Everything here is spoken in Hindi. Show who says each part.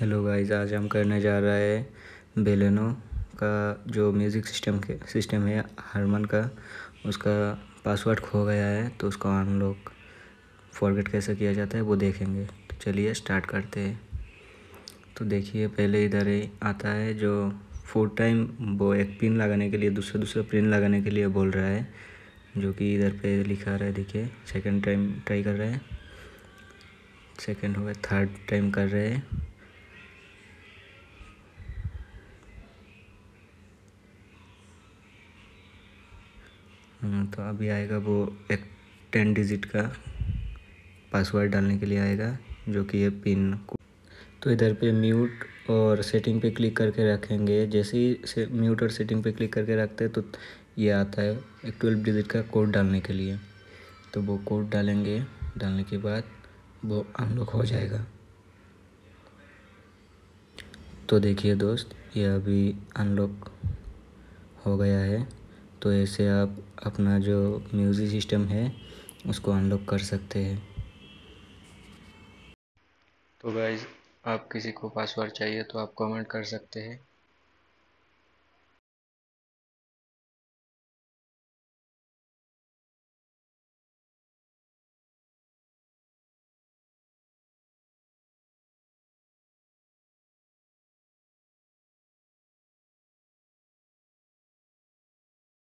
Speaker 1: हेलो गाइस आज हम करने जा रहा है बेलेनो का जो म्यूज़िक सिस्टम के सिस्टम है हारमन का उसका पासवर्ड खो गया है तो उसको हम लोग फॉरगेट कैसे किया जाता है वो देखेंगे तो चलिए स्टार्ट करते हैं तो देखिए पहले इधर ही आता है जो फोर टाइम वो एक पिन लगाने के लिए दूसरा दूसरा पिन लगाने के लिए बोल रहा है जो कि इधर पे लिखा रहा है देखिए सेकेंड टाइम ट्राई कर रहे हैं सेकेंड हो गया थर्ड टाइम कर रहे हैं हम्म, तो अभी आएगा वो एक टेन डिजिट का पासवर्ड डालने के लिए आएगा जो कि ये पिन तो इधर पे म्यूट और सेटिंग पे क्लिक करके रखेंगे जैसे ही से म्यूट और सेटिंग पे क्लिक करके रखते हैं तो ये आता है एक ट्वेल्व डिजिट का कोड डालने के लिए तो वो कोड डालेंगे डालने के बाद वो अनलॉक हो जाएगा तो देखिए दोस्त ये अभी अनलॉक हो गया है तो ऐसे आप अपना जो म्यूज़िक सिस्टम है उसको अनलॉक कर सकते हैं तो गाइज आप किसी को पासवर्ड चाहिए तो आप कमेंट कर सकते हैं